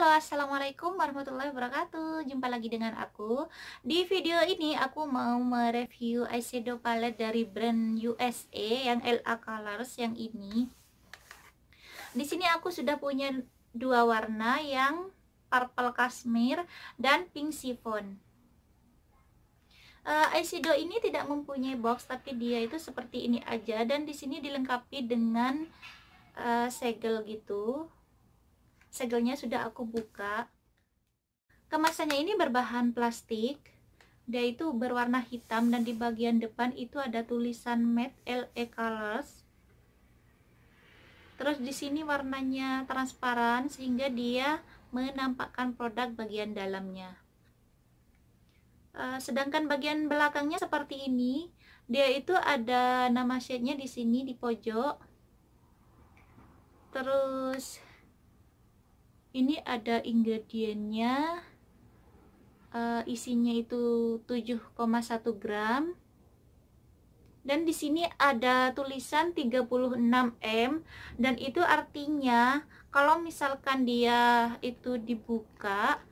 Halo assalamualaikum warahmatullahi wabarakatuh Jumpa lagi dengan aku Di video ini aku mau mereview eyeshadow palette dari brand USA Yang LA Colors yang ini Di sini aku sudah punya dua warna yang purple cashmere dan pink chiffon uh, eyeshadow ini tidak mempunyai box tapi dia itu seperti ini aja dan di sini dilengkapi dengan uh, segel gitu segelnya sudah aku buka kemasannya ini berbahan plastik dia itu berwarna hitam dan di bagian depan itu ada tulisan matte LE colors terus di sini warnanya transparan sehingga dia menampakkan produk bagian dalamnya eh, sedangkan bagian belakangnya seperti ini dia itu ada nama shade-nya di sini di pojok terus ini ada ingredientnya uh, isinya itu 7,1 gram dan di sini ada tulisan 36M dan itu artinya kalau misalkan dia itu dibuka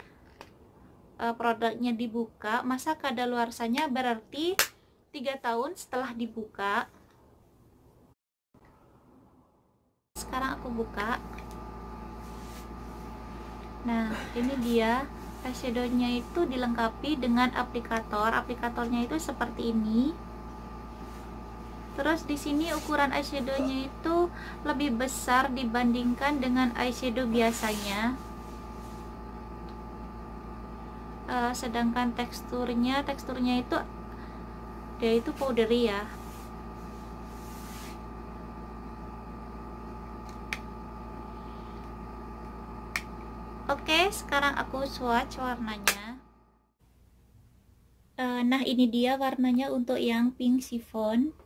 eh, produknya dibuka masa kadaluarsanya berarti 3 tahun setelah dibuka sekarang aku buka nah ini dia eyeshadownya itu dilengkapi dengan aplikator aplikatornya itu seperti ini terus di sini ukuran eyeshadownya itu lebih besar dibandingkan dengan eyeshadow biasanya uh, sedangkan teksturnya teksturnya itu dia itu powdery ya Oke, sekarang aku swatch warnanya. Eh, nah, ini dia warnanya untuk yang pink chiffon.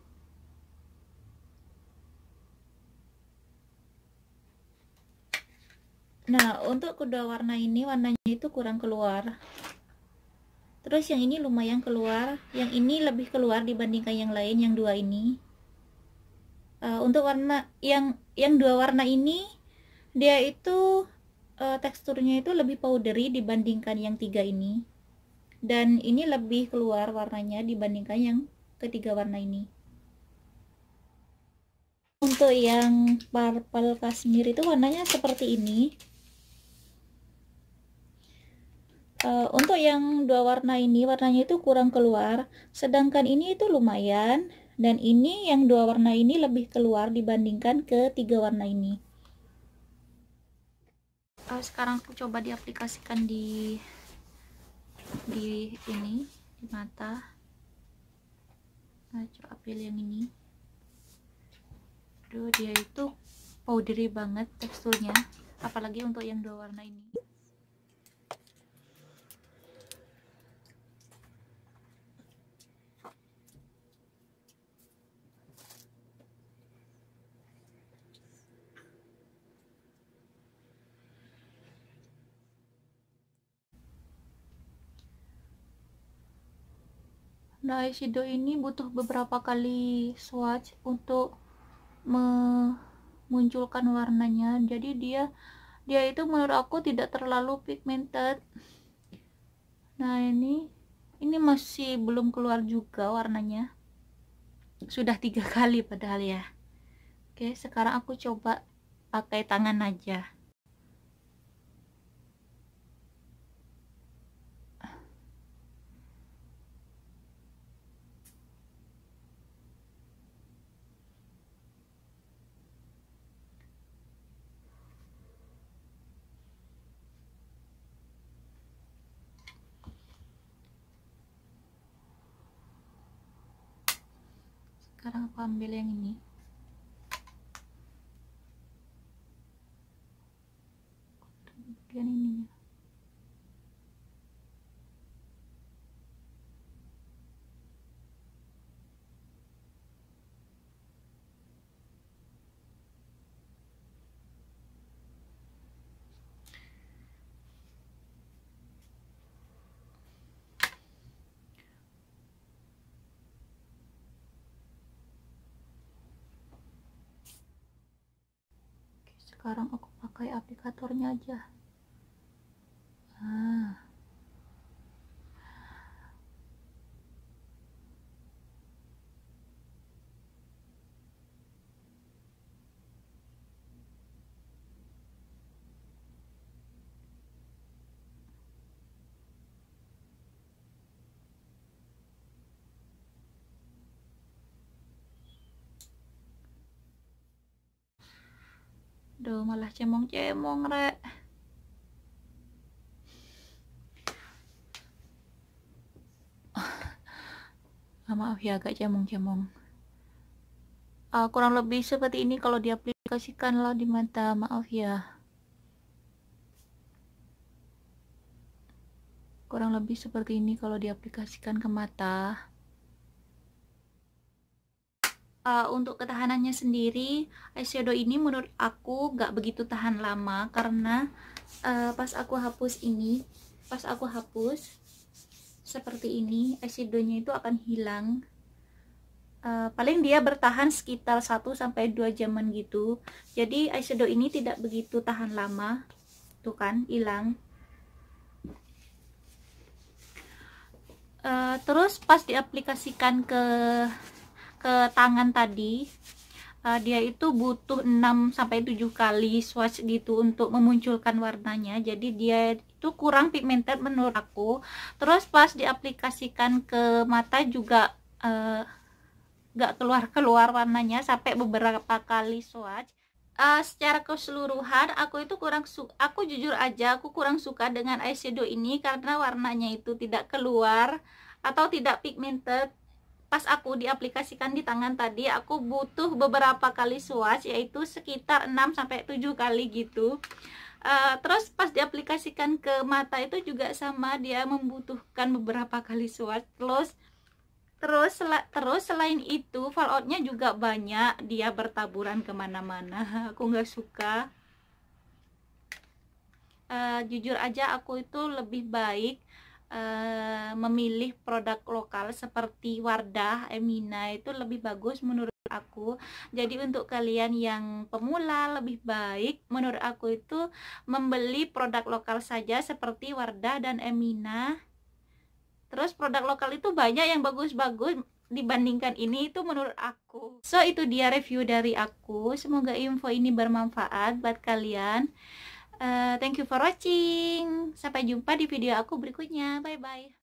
Nah, untuk kedua warna ini warnanya itu kurang keluar. Terus yang ini lumayan keluar, yang ini lebih keluar dibandingkan yang lain yang dua ini. Uh, untuk warna yang yang dua warna ini dia itu uh, teksturnya itu lebih powdery dibandingkan yang tiga ini dan ini lebih keluar warnanya dibandingkan yang ketiga warna ini untuk yang purple kasmir itu warnanya seperti ini uh, untuk yang dua warna ini warnanya itu kurang keluar sedangkan ini itu lumayan dan ini yang dua warna ini lebih keluar dibandingkan ketiga warna ini uh, sekarang aku coba diaplikasikan di di ini di mata nah, coba pilih yang ini aduh dia itu powdery banget teksturnya apalagi untuk yang dua warna ini nah eyeshadow ini butuh beberapa kali swatch untuk memunculkan warnanya jadi dia dia itu menurut aku tidak terlalu pigmented nah ini ini masih belum keluar juga warnanya sudah tiga kali padahal ya oke sekarang aku coba pakai tangan aja sekarang aku ambil yang ini kemudian ininya sekarang aku pakai aplikatornya aja Nah, Duh, malah cemong-cemong, Rek. Oh, maaf ya, agak cemong-cemong. Uh, kurang lebih seperti ini kalau diaplikasikan lah di mata. Maaf ya. Kurang lebih seperti ini kalau diaplikasikan ke mata uh, untuk ketahanannya sendiri eyeshadow ini menurut aku gak begitu tahan lama karena uh, pas aku hapus ini pas aku hapus seperti ini eyeshadownya itu akan hilang uh, paling dia bertahan sekitar 1-2 jaman gitu jadi eyeshadow ini tidak begitu tahan lama tuh kan hilang Uh, terus pas diaplikasikan ke ke tangan tadi uh, dia itu butuh 6 sampai 7 kali swatch gitu untuk memunculkan warnanya. Jadi dia itu kurang pigmented menurut aku. Terus pas diaplikasikan ke mata juga uh, eh, gak keluar-keluar warnanya sampai beberapa kali swatch. Uh, secara keseluruhan aku itu kurang suka aku jujur aja aku kurang suka dengan eyeshadow ini karena warnanya itu tidak keluar atau tidak pigmented pas aku diaplikasikan di tangan tadi aku butuh beberapa kali swatch yaitu sekitar 6 sampai 7 kali gitu Uh, terus pas diaplikasikan ke mata itu juga sama dia membutuhkan beberapa kali swatch terus terus sel terus selain itu falloutnya juga banyak dia bertaburan kemana-mana aku nggak suka uh, jujur aja aku itu lebih baik Eh, memilih produk lokal seperti Wardah, Emina itu lebih bagus menurut aku. Jadi untuk kalian yang pemula lebih baik menurut aku itu membeli produk lokal saja seperti Wardah dan Emina. Terus produk lokal itu banyak yang bagus-bagus dibandingkan ini itu menurut aku so itu dia review dari aku semoga info ini bermanfaat buat kalian Eh, thank you for watching. Sampai jumpa di video aku berikutnya. Bye bye.